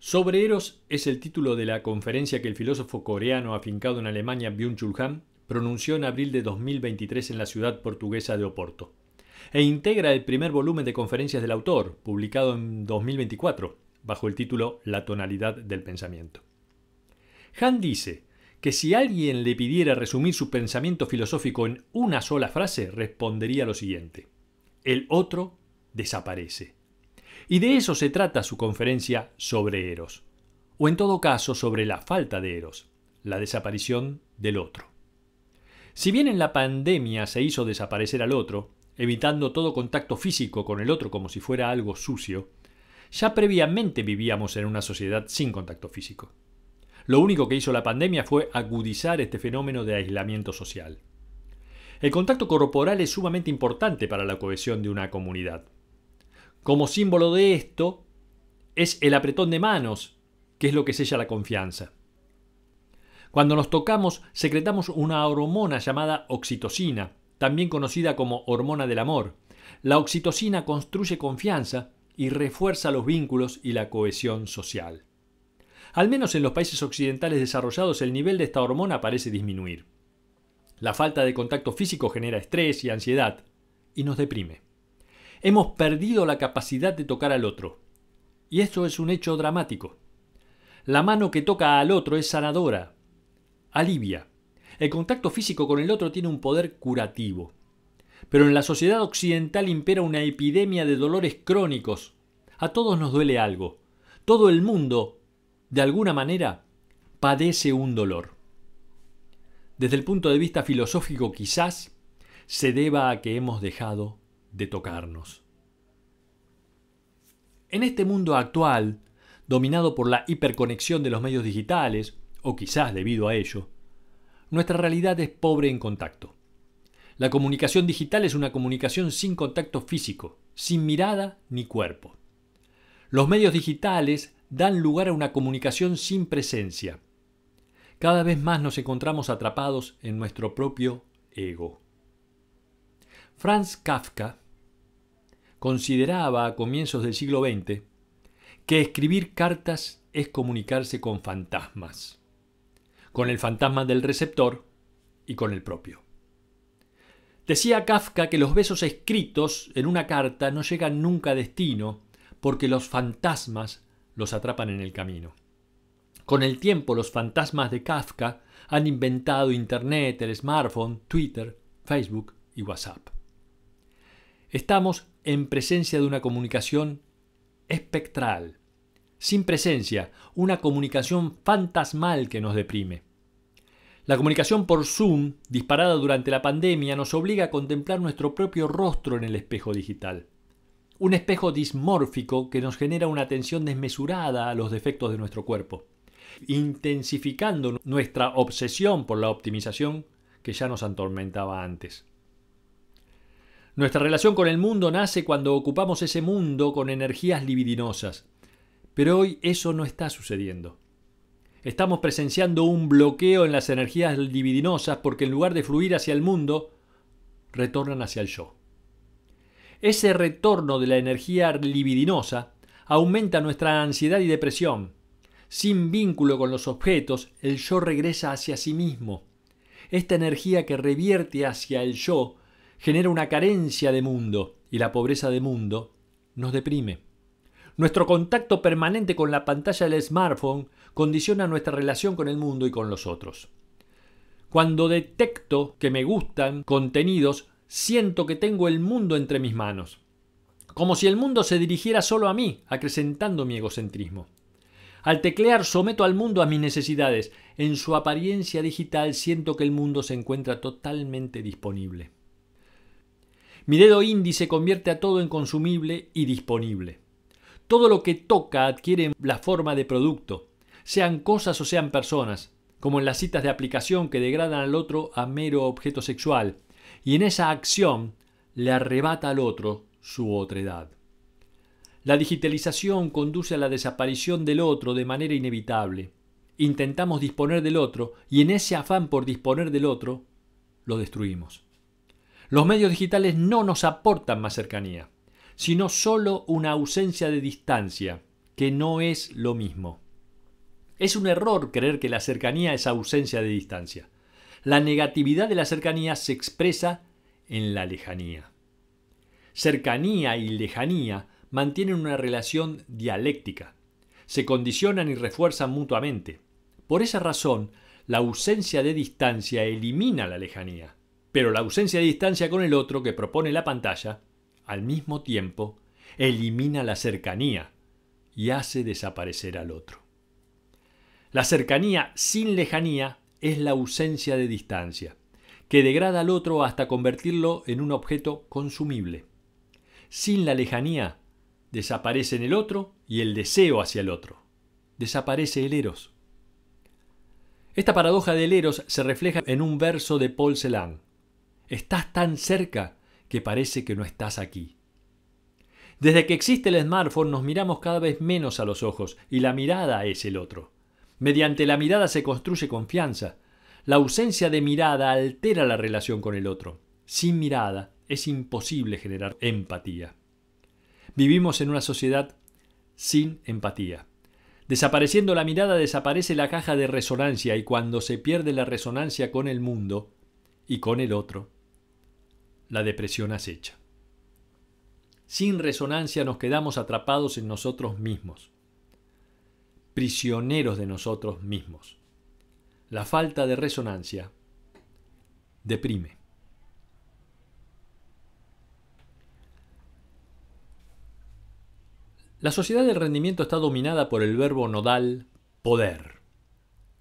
Sobre Eros es el título de la conferencia que el filósofo coreano afincado en Alemania Byung-Chul Han pronunció en abril de 2023 en la ciudad portuguesa de Oporto e integra el primer volumen de conferencias del autor, publicado en 2024, bajo el título La tonalidad del pensamiento. Han dice que si alguien le pidiera resumir su pensamiento filosófico en una sola frase, respondería lo siguiente. El otro desaparece. Y de eso se trata su conferencia sobre Eros, o en todo caso sobre la falta de Eros, la desaparición del otro. Si bien en la pandemia se hizo desaparecer al otro, evitando todo contacto físico con el otro como si fuera algo sucio, ya previamente vivíamos en una sociedad sin contacto físico. Lo único que hizo la pandemia fue agudizar este fenómeno de aislamiento social. El contacto corporal es sumamente importante para la cohesión de una comunidad. Como símbolo de esto es el apretón de manos, que es lo que sella la confianza. Cuando nos tocamos, secretamos una hormona llamada oxitocina, también conocida como hormona del amor. La oxitocina construye confianza y refuerza los vínculos y la cohesión social. Al menos en los países occidentales desarrollados el nivel de esta hormona parece disminuir. La falta de contacto físico genera estrés y ansiedad y nos deprime. Hemos perdido la capacidad de tocar al otro. Y esto es un hecho dramático. La mano que toca al otro es sanadora, alivia. El contacto físico con el otro tiene un poder curativo. Pero en la sociedad occidental impera una epidemia de dolores crónicos. A todos nos duele algo. Todo el mundo, de alguna manera, padece un dolor. Desde el punto de vista filosófico quizás se deba a que hemos dejado de tocarnos. En este mundo actual, dominado por la hiperconexión de los medios digitales, o quizás debido a ello, nuestra realidad es pobre en contacto. La comunicación digital es una comunicación sin contacto físico, sin mirada ni cuerpo. Los medios digitales dan lugar a una comunicación sin presencia. Cada vez más nos encontramos atrapados en nuestro propio ego. Franz Kafka consideraba a comienzos del siglo XX que escribir cartas es comunicarse con fantasmas, con el fantasma del receptor y con el propio. Decía Kafka que los besos escritos en una carta no llegan nunca a destino porque los fantasmas los atrapan en el camino. Con el tiempo los fantasmas de Kafka han inventado Internet, el smartphone, Twitter, Facebook y WhatsApp. Estamos en presencia de una comunicación espectral. Sin presencia, una comunicación fantasmal que nos deprime. La comunicación por Zoom, disparada durante la pandemia, nos obliga a contemplar nuestro propio rostro en el espejo digital. Un espejo dismórfico que nos genera una atención desmesurada a los defectos de nuestro cuerpo, intensificando nuestra obsesión por la optimización que ya nos atormentaba antes. Nuestra relación con el mundo nace cuando ocupamos ese mundo con energías libidinosas. Pero hoy eso no está sucediendo. Estamos presenciando un bloqueo en las energías libidinosas porque en lugar de fluir hacia el mundo, retornan hacia el yo. Ese retorno de la energía libidinosa aumenta nuestra ansiedad y depresión. Sin vínculo con los objetos, el yo regresa hacia sí mismo. Esta energía que revierte hacia el yo genera una carencia de mundo y la pobreza de mundo nos deprime. Nuestro contacto permanente con la pantalla del smartphone condiciona nuestra relación con el mundo y con los otros. Cuando detecto que me gustan contenidos, siento que tengo el mundo entre mis manos, como si el mundo se dirigiera solo a mí, acrecentando mi egocentrismo. Al teclear someto al mundo a mis necesidades. En su apariencia digital siento que el mundo se encuentra totalmente disponible. Mi dedo índice convierte a todo en consumible y disponible. Todo lo que toca adquiere la forma de producto, sean cosas o sean personas, como en las citas de aplicación que degradan al otro a mero objeto sexual, y en esa acción le arrebata al otro su otredad. La digitalización conduce a la desaparición del otro de manera inevitable. Intentamos disponer del otro y en ese afán por disponer del otro, lo destruimos. Los medios digitales no nos aportan más cercanía, sino solo una ausencia de distancia, que no es lo mismo. Es un error creer que la cercanía es ausencia de distancia. La negatividad de la cercanía se expresa en la lejanía. Cercanía y lejanía mantienen una relación dialéctica. Se condicionan y refuerzan mutuamente. Por esa razón, la ausencia de distancia elimina la lejanía pero la ausencia de distancia con el otro que propone la pantalla, al mismo tiempo, elimina la cercanía y hace desaparecer al otro. La cercanía sin lejanía es la ausencia de distancia, que degrada al otro hasta convertirlo en un objeto consumible. Sin la lejanía, desaparecen el otro y el deseo hacia el otro. Desaparece el eros. Esta paradoja del eros se refleja en un verso de Paul Celan. Estás tan cerca que parece que no estás aquí. Desde que existe el smartphone nos miramos cada vez menos a los ojos y la mirada es el otro. Mediante la mirada se construye confianza. La ausencia de mirada altera la relación con el otro. Sin mirada es imposible generar empatía. Vivimos en una sociedad sin empatía. Desapareciendo la mirada desaparece la caja de resonancia y cuando se pierde la resonancia con el mundo y con el otro, la depresión acecha. Sin resonancia nos quedamos atrapados en nosotros mismos, prisioneros de nosotros mismos. La falta de resonancia deprime. La sociedad del rendimiento está dominada por el verbo nodal poder.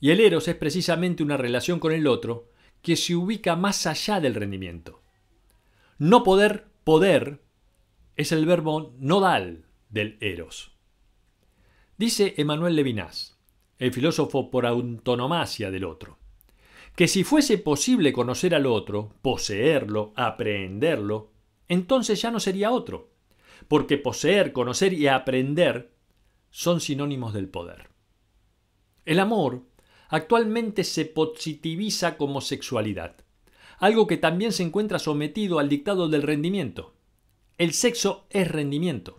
Y el eros es precisamente una relación con el otro que se ubica más allá del rendimiento. No poder, poder, es el verbo nodal del eros. Dice Emmanuel Levinas, el filósofo por autonomasia del otro, que si fuese posible conocer al otro, poseerlo, aprenderlo, entonces ya no sería otro, porque poseer, conocer y aprender son sinónimos del poder. El amor actualmente se positiviza como sexualidad algo que también se encuentra sometido al dictado del rendimiento. El sexo es rendimiento.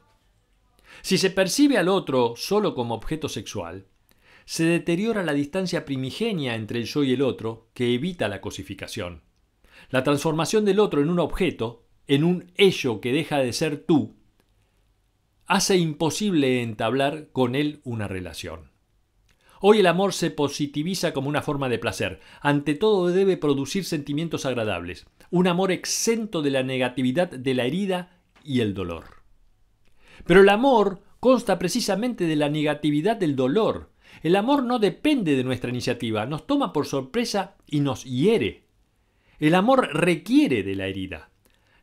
Si se percibe al otro solo como objeto sexual, se deteriora la distancia primigenia entre el yo y el otro que evita la cosificación. La transformación del otro en un objeto, en un ello que deja de ser tú, hace imposible entablar con él una relación. Hoy el amor se positiviza como una forma de placer. Ante todo debe producir sentimientos agradables. Un amor exento de la negatividad de la herida y el dolor. Pero el amor consta precisamente de la negatividad del dolor. El amor no depende de nuestra iniciativa, nos toma por sorpresa y nos hiere. El amor requiere de la herida.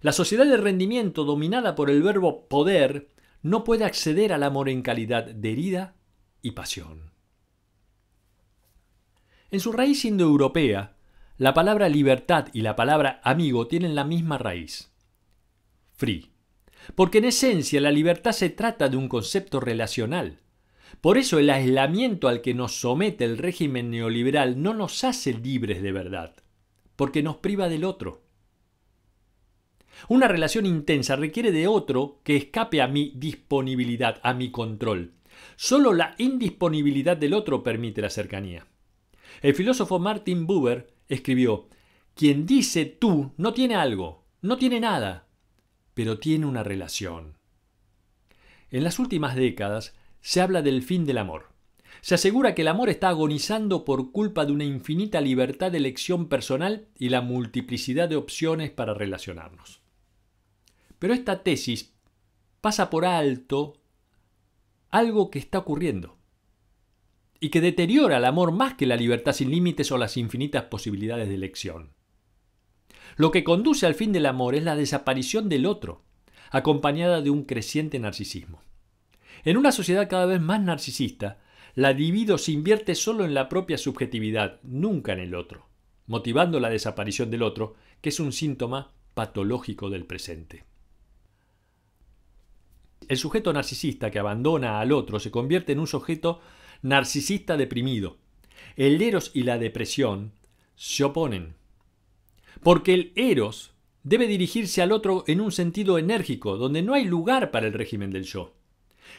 La sociedad de rendimiento dominada por el verbo poder no puede acceder al amor en calidad de herida y pasión. En su raíz indoeuropea, la palabra libertad y la palabra amigo tienen la misma raíz. Free. Porque en esencia la libertad se trata de un concepto relacional. Por eso el aislamiento al que nos somete el régimen neoliberal no nos hace libres de verdad, porque nos priva del otro. Una relación intensa requiere de otro que escape a mi disponibilidad, a mi control. Solo la indisponibilidad del otro permite la cercanía. El filósofo Martin Buber escribió, quien dice tú no tiene algo, no tiene nada, pero tiene una relación. En las últimas décadas se habla del fin del amor. Se asegura que el amor está agonizando por culpa de una infinita libertad de elección personal y la multiplicidad de opciones para relacionarnos. Pero esta tesis pasa por alto algo que está ocurriendo y que deteriora el amor más que la libertad sin límites o las infinitas posibilidades de elección. Lo que conduce al fin del amor es la desaparición del otro, acompañada de un creciente narcisismo. En una sociedad cada vez más narcisista, la libido se invierte solo en la propia subjetividad, nunca en el otro, motivando la desaparición del otro, que es un síntoma patológico del presente. El sujeto narcisista que abandona al otro se convierte en un sujeto narcisista deprimido. El eros y la depresión se oponen. Porque el eros debe dirigirse al otro en un sentido enérgico, donde no hay lugar para el régimen del yo.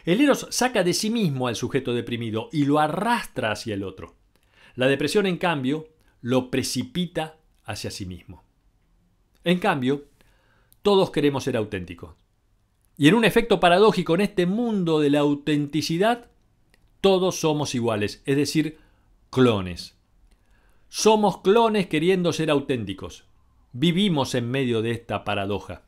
El eros saca de sí mismo al sujeto deprimido y lo arrastra hacia el otro. La depresión, en cambio, lo precipita hacia sí mismo. En cambio, todos queremos ser auténticos. Y en un efecto paradójico en este mundo de la autenticidad, todos somos iguales, es decir, clones. Somos clones queriendo ser auténticos. Vivimos en medio de esta paradoja.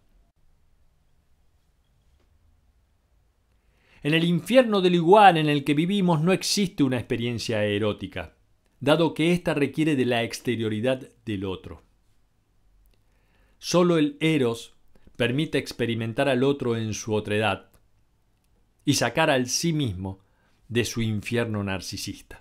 En el infierno del igual en el que vivimos no existe una experiencia erótica, dado que ésta requiere de la exterioridad del otro. Solo el eros permite experimentar al otro en su otredad y sacar al sí mismo de su infierno narcisista.